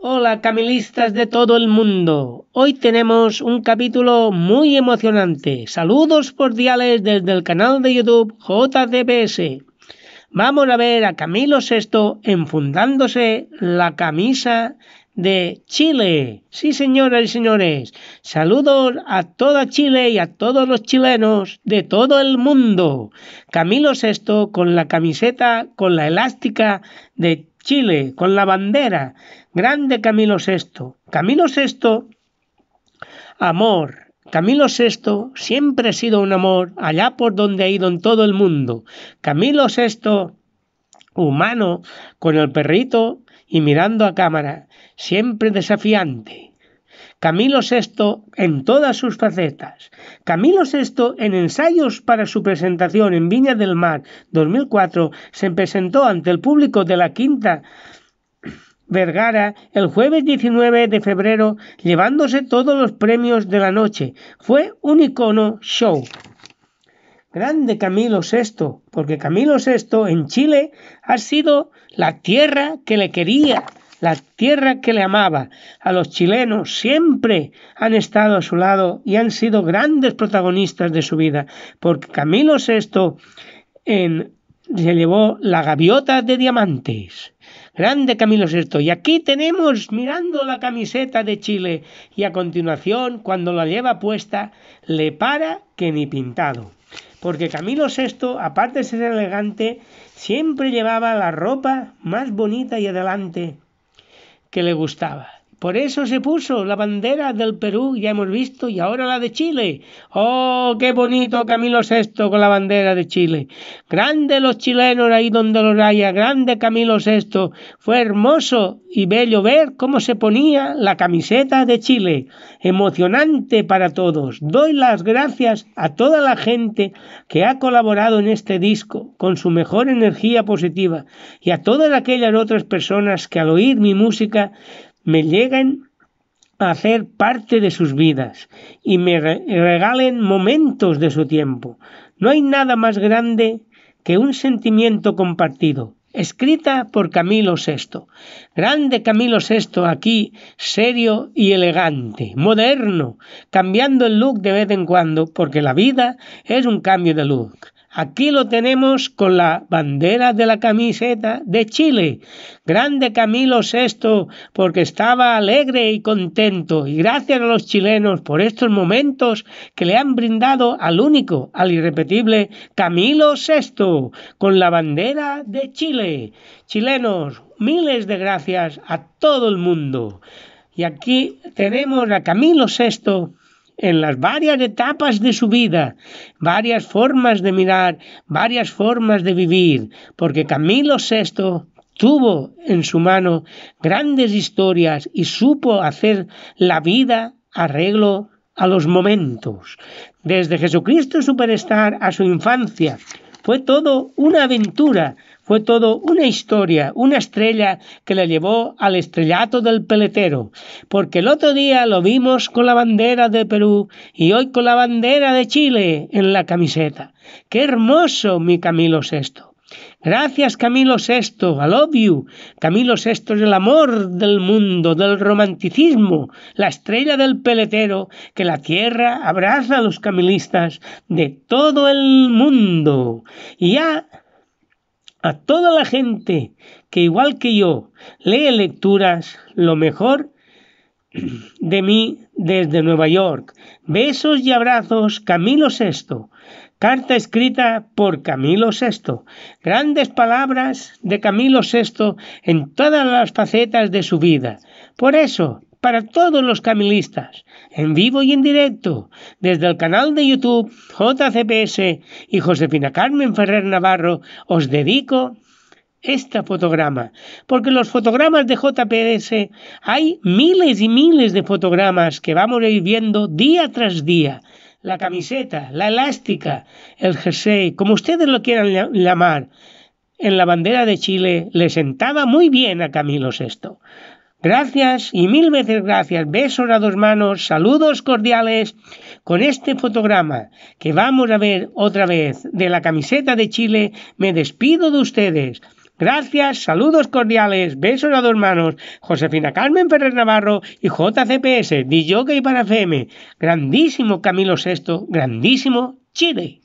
Hola camilistas de todo el mundo. Hoy tenemos un capítulo muy emocionante. Saludos cordiales desde el canal de YouTube JTPS. Vamos a ver a Camilo VI enfundándose la camisa de Chile. Sí, señoras y señores. Saludos a toda Chile y a todos los chilenos de todo el mundo. Camilo VI con la camiseta, con la elástica de Chile, con la bandera. Grande Camilo VI. Camilo VI, amor. Camilo VI siempre ha sido un amor allá por donde ha ido en todo el mundo. Camilo VI, humano, con el perrito y mirando a cámara, siempre desafiante. Camilo VI en todas sus facetas. Camilo VI en ensayos para su presentación en Viña del Mar 2004 se presentó ante el público de la Quinta Vergara el jueves 19 de febrero llevándose todos los premios de la noche. Fue un icono show. Grande Camilo VI, porque Camilo VI en Chile ha sido la tierra que le quería la tierra que le amaba. A los chilenos siempre han estado a su lado y han sido grandes protagonistas de su vida, porque Camilo VI en, se llevó la gaviota de diamantes. Grande Camilo VI. Y aquí tenemos mirando la camiseta de Chile y a continuación, cuando la lleva puesta, le para que ni pintado. Porque Camilo VI, aparte de ser elegante, siempre llevaba la ropa más bonita y adelante que le gustaba. Por eso se puso la bandera del Perú, ya hemos visto, y ahora la de Chile. ¡Oh, qué bonito Camilo VI con la bandera de Chile! Grande los chilenos ahí donde los haya, grande Camilo VI. Fue hermoso y bello ver cómo se ponía la camiseta de Chile. Emocionante para todos. Doy las gracias a toda la gente que ha colaborado en este disco con su mejor energía positiva y a todas aquellas otras personas que al oír mi música me lleguen a hacer parte de sus vidas y me regalen momentos de su tiempo. No hay nada más grande que un sentimiento compartido. Escrita por Camilo VI. Grande Camilo VI aquí, serio y elegante, moderno, cambiando el look de vez en cuando, porque la vida es un cambio de look. Aquí lo tenemos con la bandera de la camiseta de Chile. Grande Camilo VI, porque estaba alegre y contento. Y gracias a los chilenos por estos momentos que le han brindado al único, al irrepetible Camilo VI, con la bandera de Chile. Chilenos, miles de gracias a todo el mundo. Y aquí tenemos a Camilo VI en las varias etapas de su vida, varias formas de mirar, varias formas de vivir, porque Camilo VI tuvo en su mano grandes historias y supo hacer la vida arreglo a los momentos. Desde Jesucristo Superestar a su infancia, fue todo una aventura, fue todo una historia, una estrella que le llevó al estrellato del peletero, porque el otro día lo vimos con la bandera de Perú y hoy con la bandera de Chile en la camiseta. ¡Qué hermoso, mi Camilo VI! Gracias Camilo VI, I love you. Camilo VI es el amor del mundo, del romanticismo, la estrella del peletero que la tierra abraza a los camilistas de todo el mundo. Y ya a toda la gente que igual que yo lee lecturas lo mejor de mí desde Nueva York. Besos y abrazos, Camilo VI. Carta escrita por Camilo VI. Grandes palabras de Camilo VI en todas las facetas de su vida. Por eso, para todos los camilistas, en vivo y en directo, desde el canal de YouTube JCPS y Josefina Carmen Ferrer Navarro, os dedico esta fotograma, porque los fotogramas de JPS hay miles y miles de fotogramas que vamos a ir viendo día tras día. La camiseta, la elástica, el jersey, como ustedes lo quieran llamar, en la bandera de Chile le sentaba muy bien a Camilo VI. Gracias y mil veces gracias. Besos a dos manos, saludos cordiales con este fotograma que vamos a ver otra vez de la camiseta de Chile. Me despido de ustedes. Gracias, saludos cordiales, besos a dos manos, Josefina Carmen Ferrer Navarro y JCPS, y para FM. Grandísimo Camilo VI, grandísimo Chile.